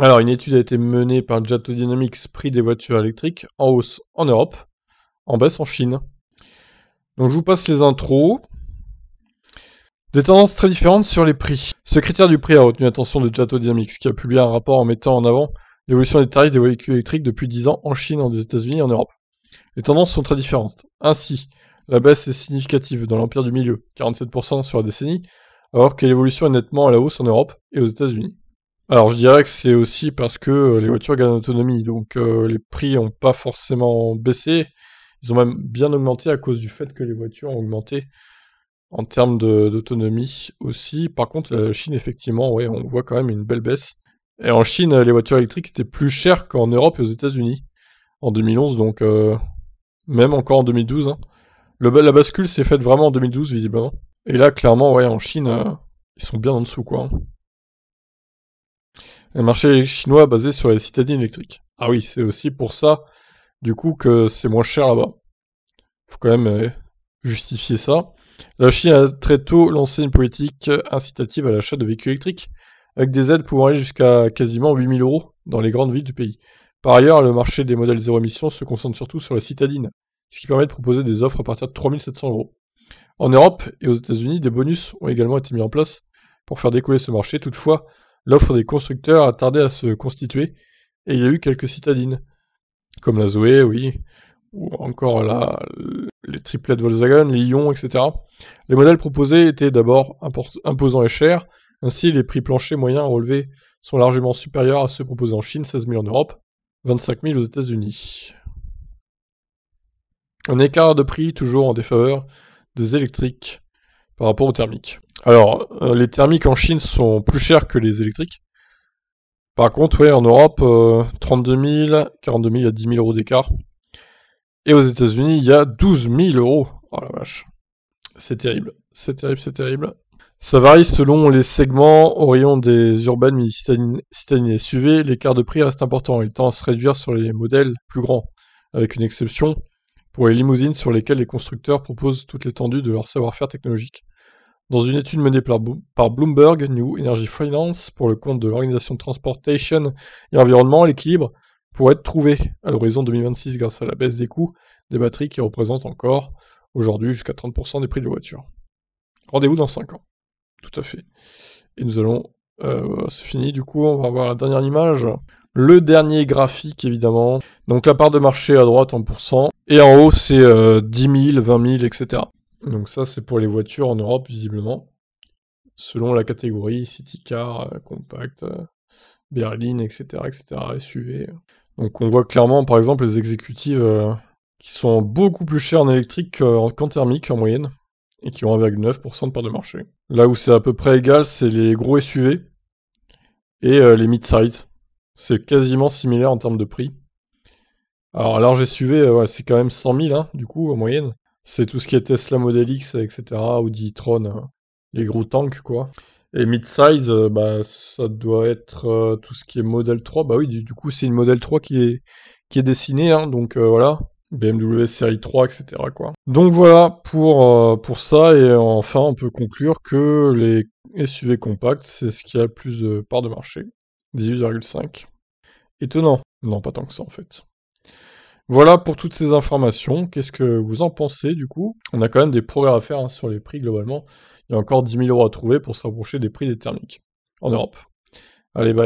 Alors, une étude a été menée par Jato Dynamics, prix des voitures électriques, en hausse en Europe, en baisse en Chine. Donc, je vous passe les intros. Des tendances très différentes sur les prix. Ce critère du prix a retenu l'attention de Jato Dynamics, qui a publié un rapport en mettant en avant l'évolution des tarifs des véhicules électriques depuis 10 ans en Chine, aux États-Unis et en Europe. Les tendances sont très différentes. Ainsi, la baisse est significative dans l'empire du milieu, 47% sur la décennie, alors que l'évolution est nettement à la hausse en Europe et aux États-Unis. Alors je dirais que c'est aussi parce que euh, les voitures gagnent en autonomie, donc euh, les prix n'ont pas forcément baissé, ils ont même bien augmenté à cause du fait que les voitures ont augmenté en termes d'autonomie aussi. Par contre, la Chine, effectivement, ouais, on voit quand même une belle baisse. Et en Chine, les voitures électriques étaient plus chères qu'en Europe et aux États-Unis en 2011, donc euh, même encore en 2012. Hein. la bascule s'est faite vraiment en 2012, visiblement. Et là, clairement, ouais, en Chine, ils sont bien en dessous, quoi. Hein. Un marché chinois basé sur les citadines électriques. Ah oui, c'est aussi pour ça, du coup, que c'est moins cher là-bas. Faut quand même euh, justifier ça. La Chine a très tôt lancé une politique incitative à l'achat de véhicules électriques, avec des aides pouvant aller jusqu'à quasiment 8000 euros dans les grandes villes du pays. Par ailleurs, le marché des modèles zéro émission se concentre surtout sur les citadines, ce qui permet de proposer des offres à partir de 3700 euros. En Europe et aux États-Unis, des bonus ont également été mis en place pour faire décoller ce marché. Toutefois, l'offre des constructeurs a tardé à se constituer, et il y a eu quelques citadines, comme la Zoé, oui, ou encore la, les triplets de Volkswagen, Lyon, etc. Les modèles proposés étaient d'abord imposants et chers, ainsi les prix planchers moyens relevés sont largement supérieurs à ceux proposés en Chine, 16 000 en Europe, 25 000 aux États-Unis. Un écart de prix toujours en défaveur des électriques, par rapport aux thermiques. Alors, euh, les thermiques en Chine sont plus chers que les électriques. Par contre, ouais, en Europe, 32 000, 42 000, il y a 10 000 euros d'écart. Et aux États-Unis, il y a 12 000 euros. Oh la vache. C'est terrible. C'est terrible, c'est terrible. Ça varie selon les segments. Au rayon des urbaines, mini citadines et SUV, l'écart de prix reste important, il tend à se réduire sur les modèles plus grands, avec une exception pour les limousines sur lesquelles les constructeurs proposent toute l'étendue de leur savoir-faire technologique. Dans une étude menée par Bloomberg New Energy Finance pour le compte de l'organisation Transportation et Environnement, l'équilibre pourrait être trouvé à l'horizon 2026 grâce à la baisse des coûts des batteries qui représentent encore aujourd'hui jusqu'à 30% des prix de voiture. Rendez-vous dans 5 ans. Tout à fait. Et nous allons... Euh, c'est fini, du coup, on va voir la dernière image. Le dernier graphique, évidemment. Donc la part de marché à droite en pourcent. Et en haut, c'est 10 000, 20 000, etc. Donc ça, c'est pour les voitures en Europe, visiblement. Selon la catégorie City Car, euh, Compact, euh, Berline, etc., etc., SUV. Donc on voit clairement, par exemple, les exécutives euh, qui sont beaucoup plus chères en électrique qu'en thermique, en moyenne. Et qui ont 1,9% de part de marché. Là où c'est à peu près égal, c'est les gros SUV et les mid-size c'est quasiment similaire en termes de prix. Alors, large SUV, euh, c'est quand même 100 000, hein, du coup, en moyenne. C'est tout ce qui est Tesla Model X, etc., Audi tron hein. les gros tanks, quoi. Et mid-size, euh, bah, ça doit être euh, tout ce qui est Model 3. Bah oui, du, coup, c'est une Model 3 qui est, qui est dessinée, hein, donc voilà. BMW série 3, etc. Quoi. Donc voilà pour, pour ça, et enfin on peut conclure que les SUV compacts, c'est ce qui a le plus de part de marché. 18,5. Étonnant. Non, pas tant que ça en fait. Voilà pour toutes ces informations. Qu'est-ce que vous en pensez du coup On a quand même des progrès à faire hein, sur les prix globalement. Il y a encore 10 000 euros à trouver pour se rapprocher des prix des thermiques en Europe. Allez, bye.